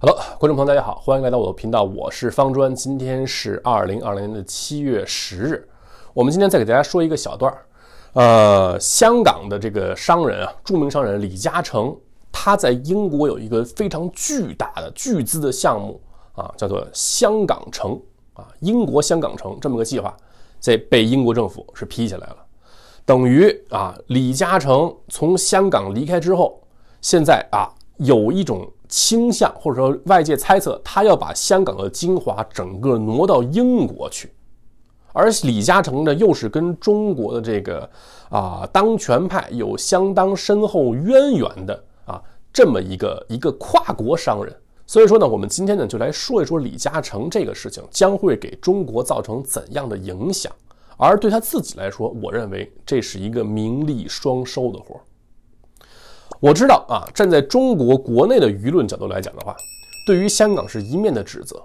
哈喽，观众朋友，大家好，欢迎来到我的频道，我是方砖。今天是二零二零年的七月十日，我们今天再给大家说一个小段儿。呃，香港的这个商人啊，著名商人李嘉诚，他在英国有一个非常巨大的巨资的项目啊，叫做香港城啊，英国香港城这么个计划，在被英国政府是批下来了，等于啊，李嘉诚从香港离开之后，现在啊有一种。倾向或者说外界猜测，他要把香港的精华整个挪到英国去，而李嘉诚呢，又是跟中国的这个啊当权派有相当深厚渊源的啊这么一个一个跨国商人。所以说呢，我们今天呢就来说一说李嘉诚这个事情将会给中国造成怎样的影响，而对他自己来说，我认为这是一个名利双收的活儿。我知道啊，站在中国国内的舆论角度来讲的话，对于香港是一面的指责，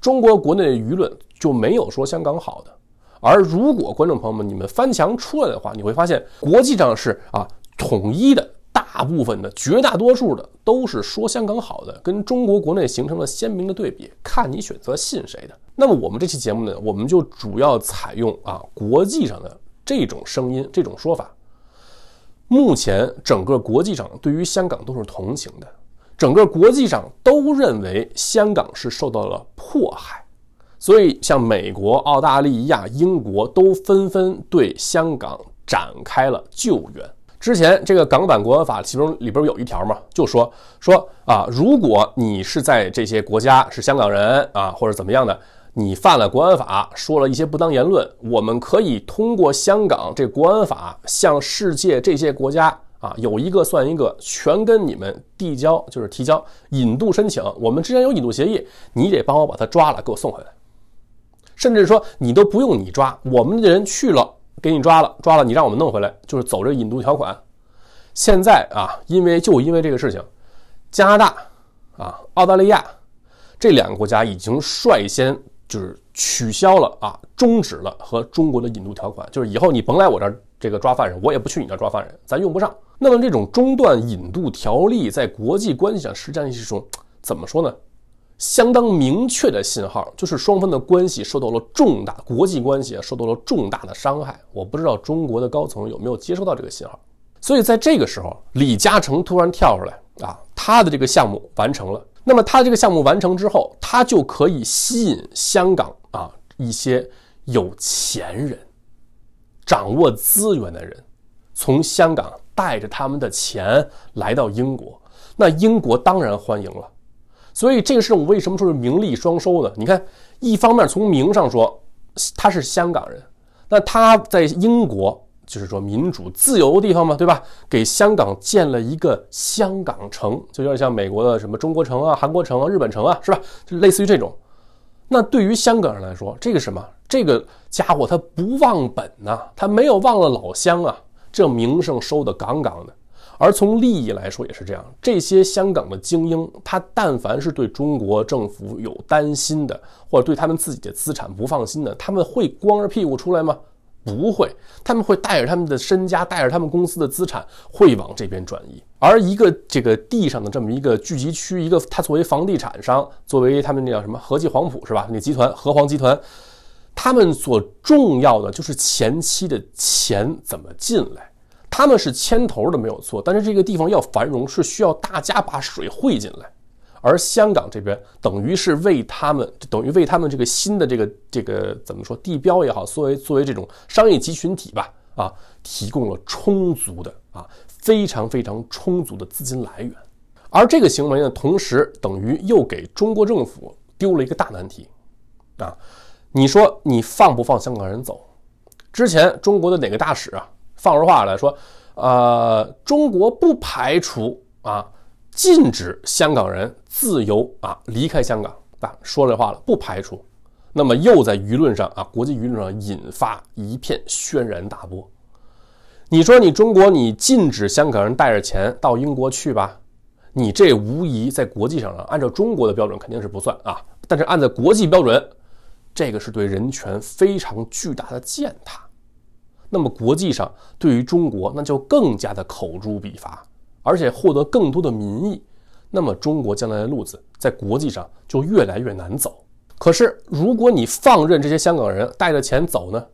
中国国内的舆论就没有说香港好的。而如果观众朋友们你们翻墙出来的话，你会发现国际上是啊统一的，大部分的绝大多数的都是说香港好的，跟中国国内形成了鲜明的对比。看你选择信谁的。那么我们这期节目呢，我们就主要采用啊国际上的这种声音，这种说法。目前，整个国际上对于香港都是同情的，整个国际上都认为香港是受到了迫害，所以像美国、澳大利亚、英国都纷纷对香港展开了救援。之前这个港版国安法其中里边有一条嘛，就说说啊，如果你是在这些国家是香港人啊，或者怎么样的。你犯了国安法，说了一些不当言论，我们可以通过香港这国安法向世界这些国家啊，有一个算一个，全跟你们递交，就是提交引渡申请。我们之前有引渡协议，你得帮我把他抓了，给我送回来。甚至说你都不用你抓，我们的人去了给你抓了，抓了你让我们弄回来，就是走这引渡条款。现在啊，因为就因为这个事情，加拿大啊、澳大利亚这两个国家已经率先。就是取消了啊，终止了和中国的引渡条款，就是以后你甭来我这这个抓犯人，我也不去你那抓犯人，咱用不上。那么这种中断引渡条例在国际关系上实际上是一种怎么说呢？相当明确的信号，就是双方的关系受到了重大，国际关系啊受到了重大的伤害。我不知道中国的高层有没有接收到这个信号。所以在这个时候，李嘉诚突然跳出来啊，他的这个项目完成了。那么他这个项目完成之后，他就可以吸引香港啊一些有钱人、掌握资源的人，从香港带着他们的钱来到英国，那英国当然欢迎了。所以这个是我为什么说是名利双收呢？你看，一方面从名上说，他是香港人，那他在英国。就是说民主自由的地方嘛，对吧？给香港建了一个香港城，就有点像美国的什么中国城啊、韩国城啊、日本城啊，是吧？就类似于这种。那对于香港人来说，这个什么，这个家伙他不忘本呐，他没有忘了老乡啊，这名声收的杠杠的。而从利益来说也是这样，这些香港的精英，他但凡是对中国政府有担心的，或者对他们自己的资产不放心的，他们会光着屁股出来吗？不会，他们会带着他们的身家，带着他们公司的资产，会往这边转移。而一个这个地上的这么一个聚集区，一个他作为房地产商，作为他们那叫什么和记黄埔是吧？那集团和黄集团，他们所重要的就是前期的钱怎么进来。他们是牵头的没有错，但是这个地方要繁荣，是需要大家把水汇进来。而香港这边等于是为他们，等于为他们这个新的这个这个怎么说地标也好，作为作为这种商业集群体吧，啊，提供了充足的啊非常非常充足的资金来源。而这个行为呢，同时等于又给中国政府丢了一个大难题，啊，你说你放不放香港人走？之前中国的哪个大使啊，放话来说，呃，中国不排除啊。禁止香港人自由啊离开香港，啊说这话了，不排除。那么又在舆论上啊，国际舆论上引发一片轩然大波。你说你中国，你禁止香港人带着钱到英国去吧？你这无疑在国际上啊，按照中国的标准肯定是不算啊，但是按在国际标准，这个是对人权非常巨大的践踏。那么国际上对于中国，那就更加的口诛笔伐。而且获得更多的民意，那么中国将来的路子在国际上就越来越难走。可是，如果你放任这些香港人带着钱走呢？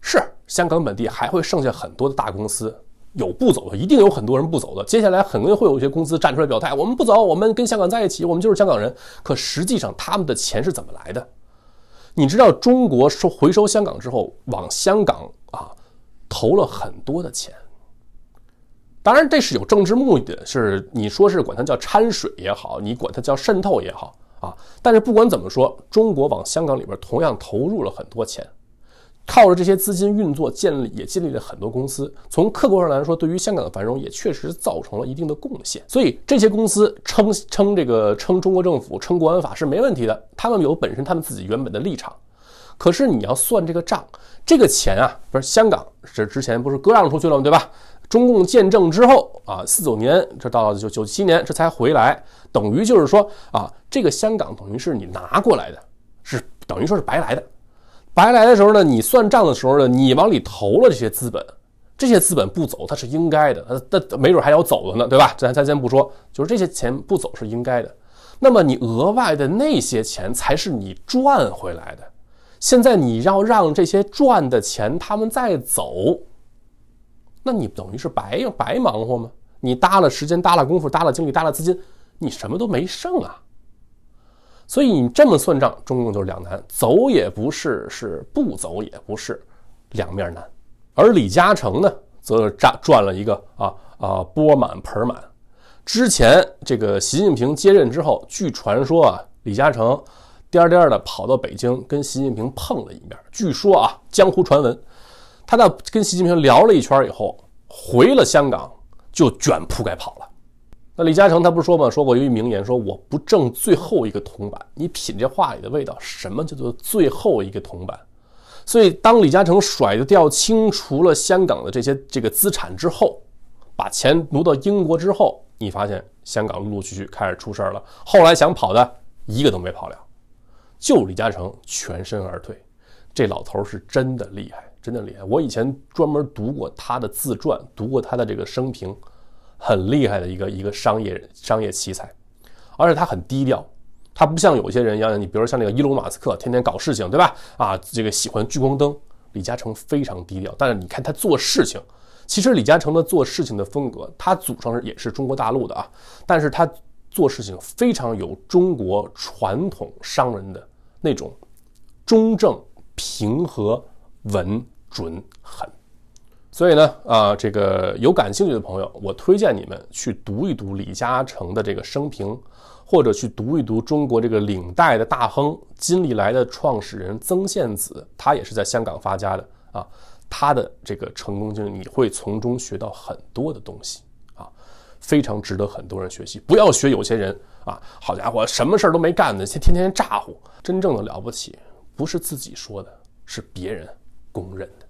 是香港本地还会剩下很多的大公司，有不走的，一定有很多人不走的。接下来，肯定会有一些公司站出来表态：我们不走，我们跟香港在一起，我们就是香港人。可实际上，他们的钱是怎么来的？你知道，中国收回收香港之后，往香港啊投了很多的钱。当然，这是有政治目的。是你说是管它叫掺水也好，你管它叫渗透也好啊。但是不管怎么说，中国往香港里边同样投入了很多钱，靠着这些资金运作建立也建立了很多公司。从客观上来说，对于香港的繁荣也确实造成了一定的贡献。所以这些公司称称这个称中国政府称国安法是没问题的，他们有本身他们自己原本的立场。可是你要算这个账，这个钱啊，不是香港这之前不是割让出去了吗？对吧？中共建政之后啊，四九年这到九九七年这才回来，等于就是说啊，这个香港等于是你拿过来的，是等于说是白来的。白来的时候呢，你算账的时候呢，你往里投了这些资本，这些资本不走它是应该的，那那没准还要走了呢，对吧？咱咱先不说，就是这些钱不走是应该的。那么你额外的那些钱才是你赚回来的。现在你要让这些赚的钱他们再走。那你等于是白白忙活吗？你搭了时间，搭了功夫，搭了精力，搭了资金，你什么都没剩啊。所以你这么算账，中共就是两难，走也不是，是不走也不是，两面难。而李嘉诚呢，则赚赚了一个啊啊，钵满盆满。之前这个习近平接任之后，据传说啊，李嘉诚颠颠的跑到北京跟习近平碰了一面，据说啊，江湖传闻。他到跟习近平聊了一圈以后，回了香港就卷铺盖跑了。那李嘉诚他不是说吗？说过有一名言，说我不挣最后一个铜板。你品这话里的味道，什么叫做最后一个铜板？所以当李嘉诚甩掉清除了香港的这些这个资产之后，把钱挪到英国之后，你发现香港陆陆续续开始出事了。后来想跑的一个都没跑了，就李嘉诚全身而退。这老头是真的厉害。真的厉害！我以前专门读过他的自传，读过他的这个生平，很厉害的一个一个商业商业奇才，而且他很低调，他不像有些人一样，你比如像那个伊隆马斯克，天天搞事情，对吧？啊，这个喜欢聚光灯。李嘉诚非常低调，但是你看他做事情，其实李嘉诚的做事情的风格，他祖上也是中国大陆的啊，但是他做事情非常有中国传统商人的那种中正平和稳。准狠，所以呢，啊，这个有感兴趣的朋友，我推荐你们去读一读李嘉诚的这个生平，或者去读一读中国这个领带的大亨金利来的创始人曾宪梓，他也是在香港发家的啊。他的这个成功经历，你会从中学到很多的东西啊，非常值得很多人学习。不要学有些人啊，好家伙，什么事儿都没干的，天天天咋呼。真正的了不起，不是自己说的，是别人。公认的，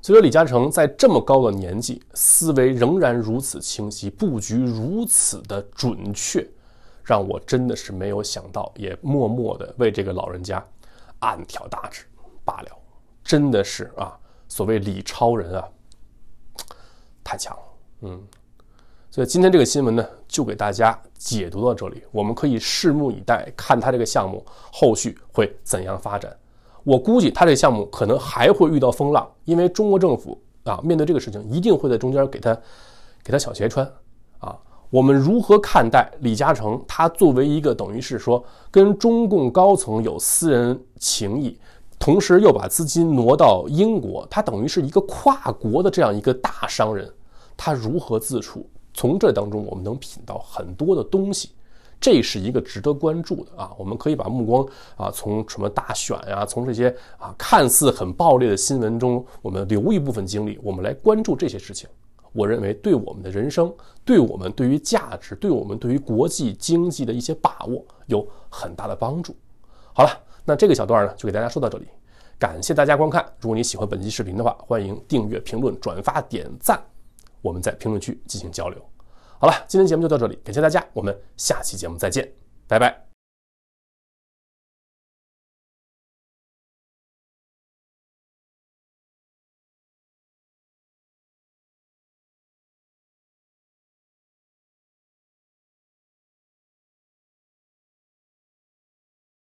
所以说李嘉诚在这么高的年纪，思维仍然如此清晰，布局如此的准确，让我真的是没有想到，也默默的为这个老人家暗挑大指罢了。真的是啊，所谓李超人啊，太强了，嗯。所以今天这个新闻呢，就给大家解读到这里，我们可以拭目以待，看他这个项目后续会怎样发展。我估计他这项目可能还会遇到风浪，因为中国政府啊，面对这个事情一定会在中间给他给他小鞋穿啊。我们如何看待李嘉诚？他作为一个等于是说跟中共高层有私人情谊，同时又把资金挪到英国，他等于是一个跨国的这样一个大商人，他如何自处？从这当中我们能品到很多的东西。这是一个值得关注的啊！我们可以把目光啊从什么大选呀，从这些啊看似很暴烈的新闻中，我们留一部分精力，我们来关注这些事情。我认为，对我们的人生，对我们对于价值，对我们对于国际经济的一些把握，有很大的帮助。好了，那这个小段呢，就给大家说到这里。感谢大家观看。如果你喜欢本期视频的话，欢迎订阅、评论、转发、点赞，我们在评论区进行交流。好了，今天节目就到这里，感谢大家，我们下期节目再见，拜拜。